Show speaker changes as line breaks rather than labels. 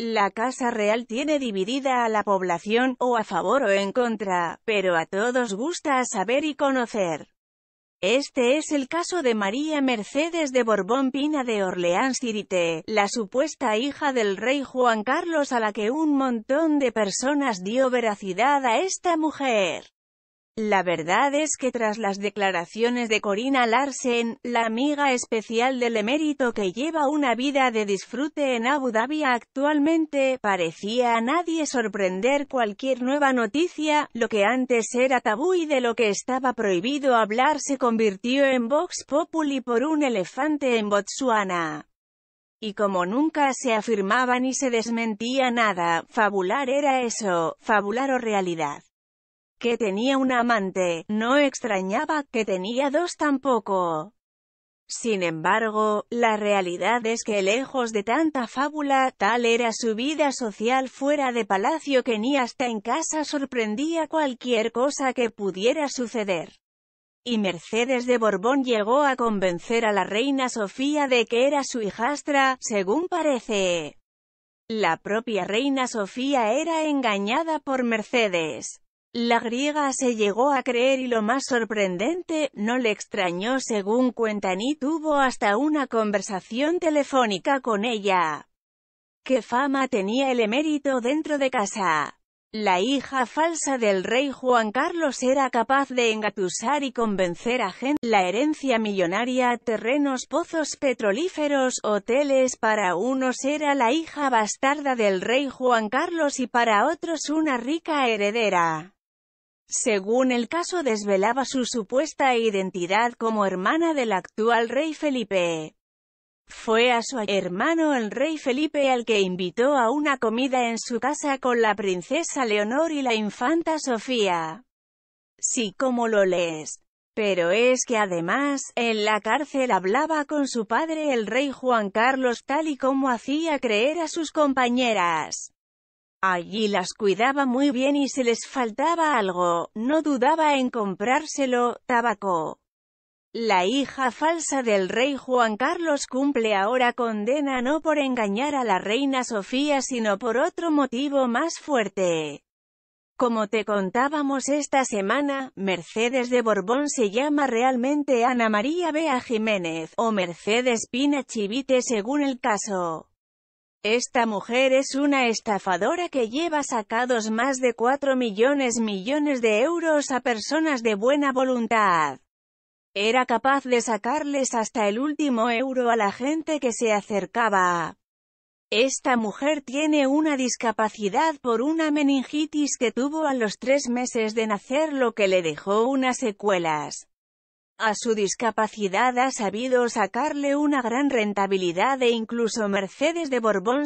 La Casa Real tiene dividida a la población, o a favor o en contra, pero a todos gusta saber y conocer. Este es el caso de María Mercedes de Borbón Pina de orleans Cirite, la supuesta hija del rey Juan Carlos a la que un montón de personas dio veracidad a esta mujer. La verdad es que tras las declaraciones de Corina Larsen, la amiga especial del emérito que lleva una vida de disfrute en Abu Dhabi actualmente, parecía a nadie sorprender cualquier nueva noticia, lo que antes era tabú y de lo que estaba prohibido hablar se convirtió en Vox Populi por un elefante en Botsuana. Y como nunca se afirmaba ni se desmentía nada, fabular era eso, fabular o realidad que tenía un amante, no extrañaba que tenía dos tampoco. Sin embargo, la realidad es que lejos de tanta fábula, tal era su vida social fuera de palacio que ni hasta en casa sorprendía cualquier cosa que pudiera suceder. Y Mercedes de Borbón llegó a convencer a la reina Sofía de que era su hijastra, según parece. La propia reina Sofía era engañada por Mercedes. La griega se llegó a creer y lo más sorprendente, no le extrañó según cuentan ni tuvo hasta una conversación telefónica con ella. ¡Qué fama tenía el emérito dentro de casa! La hija falsa del rey Juan Carlos era capaz de engatusar y convencer a gente. La herencia millonaria, terrenos, pozos petrolíferos, hoteles para unos era la hija bastarda del rey Juan Carlos y para otros una rica heredera según el caso desvelaba su supuesta identidad como hermana del actual rey Felipe. Fue a su hermano el rey Felipe al que invitó a una comida en su casa con la princesa Leonor y la infanta Sofía. Sí como lo lees. Pero es que además, en la cárcel hablaba con su padre el rey Juan Carlos tal y como hacía creer a sus compañeras. Allí las cuidaba muy bien y si les faltaba algo, no dudaba en comprárselo, tabaco. La hija falsa del rey Juan Carlos cumple ahora condena no por engañar a la reina Sofía sino por otro motivo más fuerte. Como te contábamos esta semana, Mercedes de Borbón se llama realmente Ana María Bea Jiménez, o Mercedes Pina Chivite según el caso. Esta mujer es una estafadora que lleva sacados más de 4 millones millones de euros a personas de buena voluntad. Era capaz de sacarles hasta el último euro a la gente que se acercaba. Esta mujer tiene una discapacidad por una meningitis que tuvo a los tres meses de nacer lo que le dejó unas secuelas. A su discapacidad ha sabido sacarle una gran rentabilidad e incluso Mercedes de Borbón...